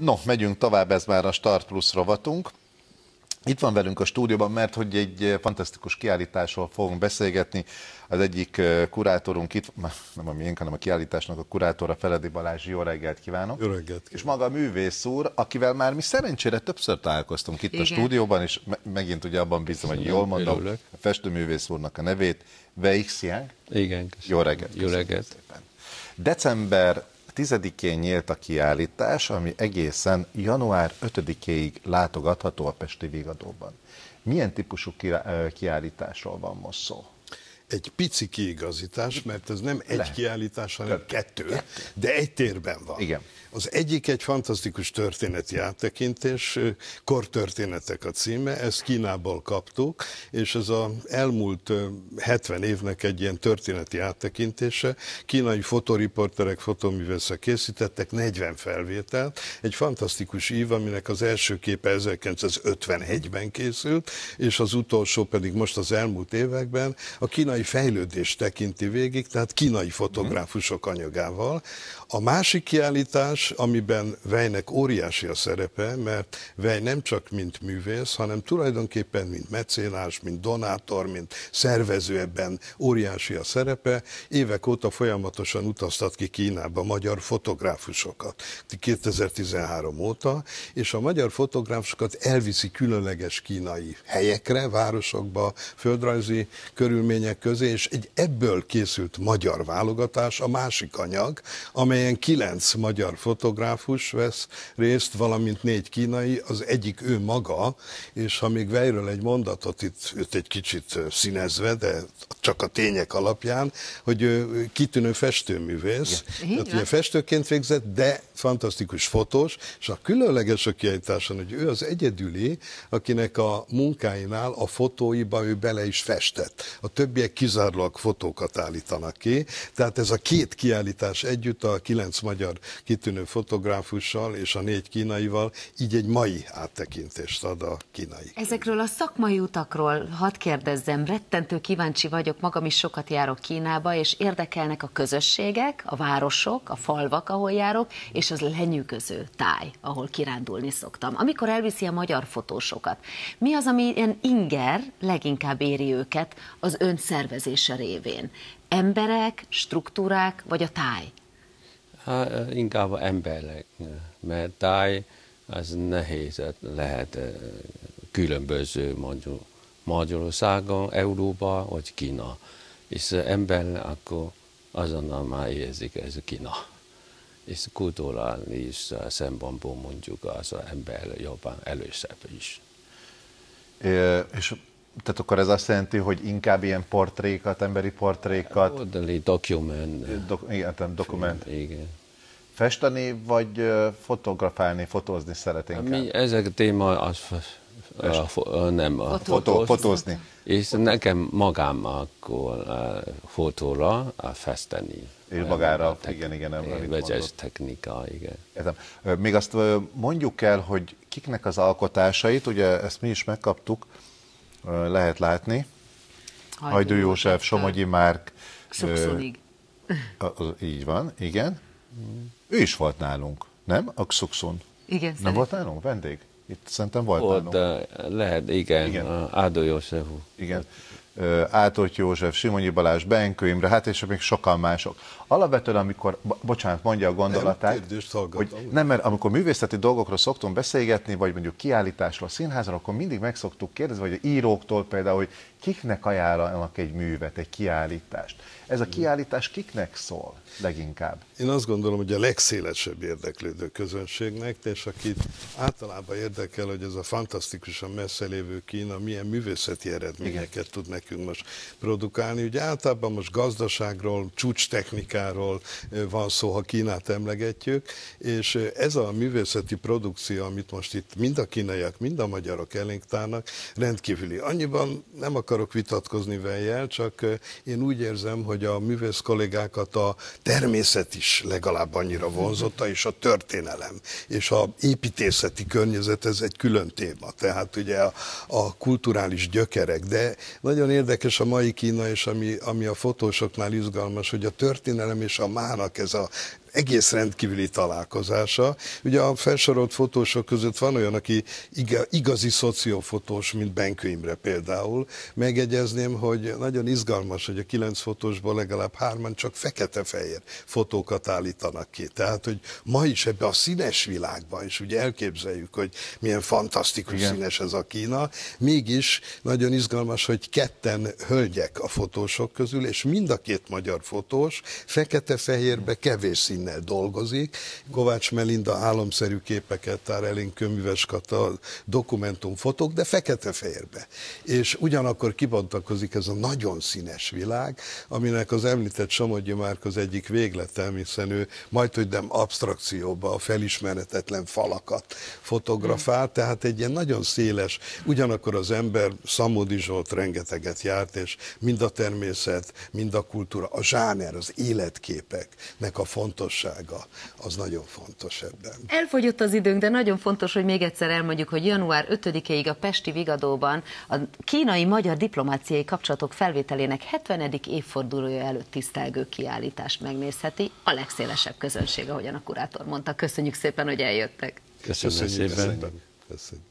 No, megyünk tovább, ez már a Start Plus rovatunk. Itt van velünk a stúdióban, mert hogy egy eh, fantasztikus kiállításról fogunk beszélgetni. Az egyik eh, kurátorunk itt, nem a miénk, hanem a kiállításnak a kurátora Feledi Balázs. Jó reggelt kívánok! Jó reggelt! Kívánok. És maga a művész úr, akivel már mi szerencsére többször találkoztunk itt Igen. a stúdióban, és me- megint ugye abban bízom, hogy jól mondom, Örülök. a festőművész úrnak a nevét, Veix Igen, köszönöm. Jó reggelt! Jó reggelt! December 10-én nyílt a kiállítás, ami egészen január 5-ig látogatható a Pesti Vigadóban. Milyen típusú kiállításról van most szó? egy pici kiigazítás, mert ez nem egy Le. kiállítás, hanem kettő, kettő, de egy térben van. Igen. Az egyik egy fantasztikus történeti áttekintés, kortörténetek a címe, ezt Kínából kaptuk, és ez az elmúlt 70 évnek egy ilyen történeti áttekintése. Kínai fotoriporterek, fotoművészek készítettek 40 felvételt, egy fantasztikus ív, aminek az első képe 1951-ben készült, és az utolsó pedig most az elmúlt években. A kínai technikai fejlődést tekinti végig, tehát kínai fotográfusok mhm. anyagával. A másik kiállítás, amiben Vejnek óriási a szerepe, mert Vej nem csak mint művész, hanem tulajdonképpen mint mecénás, mint donátor, mint szervező ebben óriási a szerepe. Évek óta folyamatosan utaztat ki Kínába magyar fotográfusokat, 2013 óta, és a magyar fotográfusokat elviszi különleges kínai helyekre, városokba, földrajzi körülmények között, közé, és egy ebből készült magyar válogatás a másik anyag, amelyen kilenc magyar fotográfus vesz részt, valamint négy kínai, az egyik ő maga, és ha még Vejről egy mondatot itt őt egy kicsit színezve, de csak a tények alapján, hogy ő kitűnő festőművész, ja. tehát ugye festőként végzett, de fantasztikus fotós, és a különleges a kiállításon, hogy ő az egyedüli, akinek a munkáinál a fotóiba ő bele is festett. A többiek kizárólag fotókat állítanak ki. Tehát ez a két kiállítás együtt a kilenc magyar kitűnő fotográfussal és a négy kínaival így egy mai áttekintést ad a kínai. Ezekről a szakmai utakról hadd kérdezzem, rettentő kíváncsi vagyok, magam is sokat járok Kínába, és érdekelnek a közösségek, a városok, a falvak, ahol járok, és az lenyűgöző táj, ahol kirándulni szoktam. Amikor elviszi a magyar fotósokat, mi az, ami ilyen inger leginkább éri őket az önszervezet elnevezése révén? Emberek, struktúrák, vagy a táj? Há, inkább emberek, mert táj az nehéz lehet eh, különböző mondjuk Magyarországon, Európa vagy Kína. És ember akkor azonnal már érzik, ez Kína. És kulturális szempontból mondjuk az ember jobban elősebb is. É, eh, és tehát akkor ez azt jelenti, hogy inkább ilyen portrékat, emberi portrékat... Oldali dokument. Do, igen, nem dokument. Film, igen. Festeni, vagy fotografálni, fotózni szeretnénk? Hát mi, ezek a téma, az, a, a, nem, a fotó, fotózni. És fotózni. nekem magám akkor a fotóra a festeni. És magára, tek, igen, igen. Nem, vegyes technika, igen. Értem. Még azt mondjuk el, hogy kiknek az alkotásait, ugye ezt mi is megkaptuk, lehet látni. Hajdú, József, Somogyi Márk. Szukszunig. Így van, igen. Ő is volt nálunk, nem? A Xuxun. Igen, Nem volt nálunk vendég? Itt szerintem volt Ott, nálunk. lehet, igen, igen. Ádó József. Igen. Átott József, Simonyi Balázs, Benkő Imre, hát és még sokan mások. Alapvetően, amikor, bocsánat, mondja a gondolatát, nem, hallgat, hogy nem, mert amikor művészeti dolgokról szoktunk beszélgetni, vagy mondjuk kiállításról, színházról, akkor mindig meg szoktuk kérdezni, vagy íróktól például, hogy kiknek ajánlanak egy művet, egy kiállítást. Ez a mm. kiállítás kiknek szól leginkább? Én azt gondolom, hogy a legszélesebb érdeklődő közönségnek, és akit általában érdekel, hogy ez a fantasztikusan messze lévő Kína milyen művészeti eredményeket Igen. tud nekünk nekünk most produkálni. Ugye általában most gazdaságról, csúcstechnikáról van szó, ha Kínát emlegetjük, és ez a művészeti produkció, amit most itt mind a kínaiak, mind a magyarok elénk tárnak, rendkívüli. Annyiban nem akarok vitatkozni vele, csak én úgy érzem, hogy a művész kollégákat a természet is legalább annyira vonzotta, és a történelem, és a építészeti környezet, ez egy külön téma. Tehát ugye a, a kulturális gyökerek, de nagyon érdekes a mai Kína, és ami, ami a fotósoknál izgalmas, hogy a történelem és a mának ez a egész rendkívüli találkozása. Ugye a felsorolt fotósok között van olyan, aki igazi szociófotós, mint Benkő Imre például. Megegyezném, hogy nagyon izgalmas, hogy a kilenc fotósból legalább hárman csak fekete-fehér fotókat állítanak ki. Tehát, hogy ma is ebbe a színes világban is ugye elképzeljük, hogy milyen fantasztikus Igen. színes ez a Kína, mégis nagyon izgalmas, hogy ketten hölgyek a fotósok közül, és mind a két magyar fotós fekete-fehérbe kevés szín Melinnel dolgozik. Kovács Melinda álomszerű képeket tár elénk könyves Kata dokumentumfotók, de fekete-fehérbe. És ugyanakkor kibontakozik ez a nagyon színes világ, aminek az említett Somogyi Márk az egyik végletem, hiszen ő majd, hogy nem abstrakcióba a felismeretetlen falakat fotografál, mm. tehát egy ilyen nagyon széles, ugyanakkor az ember Szamódi Zsolt rengeteget járt, és mind a természet, mind a kultúra, a zsáner, az életképeknek a fontos biztonsága az nagyon fontos ebben. Elfogyott az időnk, de nagyon fontos, hogy még egyszer elmondjuk, hogy január 5-ig a Pesti Vigadóban a kínai-magyar diplomáciai kapcsolatok felvételének 70. évfordulója előtt tisztelgő kiállítást megnézheti a legszélesebb közönség, ahogyan a kurátor mondta. Köszönjük szépen, hogy eljöttek. Köszönjük, Köszönjük szépen. szépen. Köszönjük.